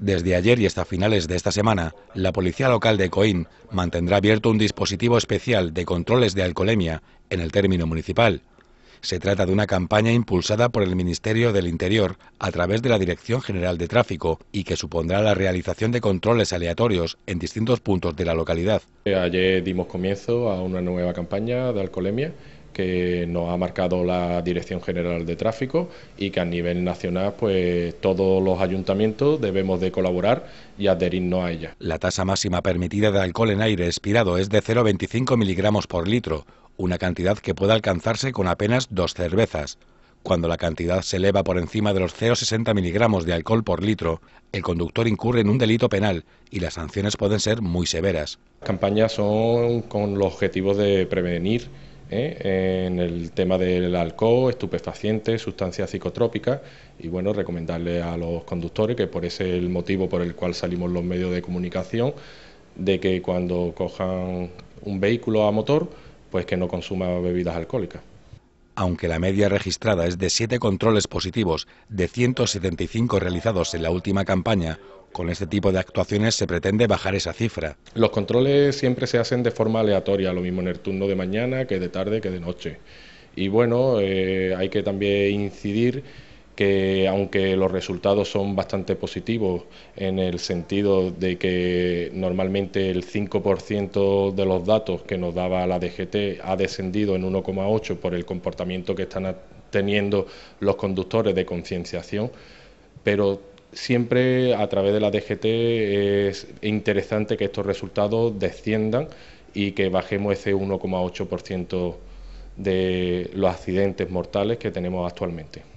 Desde ayer y hasta finales de esta semana, la policía local de Coín mantendrá abierto un dispositivo especial de controles de alcoholemia en el término municipal. Se trata de una campaña impulsada por el Ministerio del Interior a través de la Dirección General de Tráfico y que supondrá la realización de controles aleatorios en distintos puntos de la localidad. Ayer dimos comienzo a una nueva campaña de alcoholemia que nos ha marcado la Dirección General de Tráfico y que a nivel nacional pues todos los ayuntamientos debemos de colaborar y adherirnos a ella. La tasa máxima permitida de alcohol en aire expirado es de 0,25 miligramos por litro, una cantidad que puede alcanzarse con apenas dos cervezas. Cuando la cantidad se eleva por encima de los 0,60 miligramos de alcohol por litro, el conductor incurre en un delito penal y las sanciones pueden ser muy severas. campañas son con los objetivos de prevenir ¿eh? en el tema del alcohol, estupefacientes, sustancias psicotrópicas y bueno, recomendarle a los conductores, que por ese el motivo por el cual salimos los medios de comunicación, de que cuando cojan un vehículo a motor, pues que no consuma bebidas alcohólicas aunque la media registrada es de siete controles positivos de 175 realizados en la última campaña, con este tipo de actuaciones se pretende bajar esa cifra. Los controles siempre se hacen de forma aleatoria, lo mismo en el turno de mañana que de tarde que de noche. Y bueno, eh, hay que también incidir que aunque los resultados son bastante positivos en el sentido de que normalmente el 5% de los datos que nos daba la DGT ha descendido en 1,8 por el comportamiento que están teniendo los conductores de concienciación, pero siempre a través de la DGT es interesante que estos resultados desciendan y que bajemos ese 1,8% de los accidentes mortales que tenemos actualmente.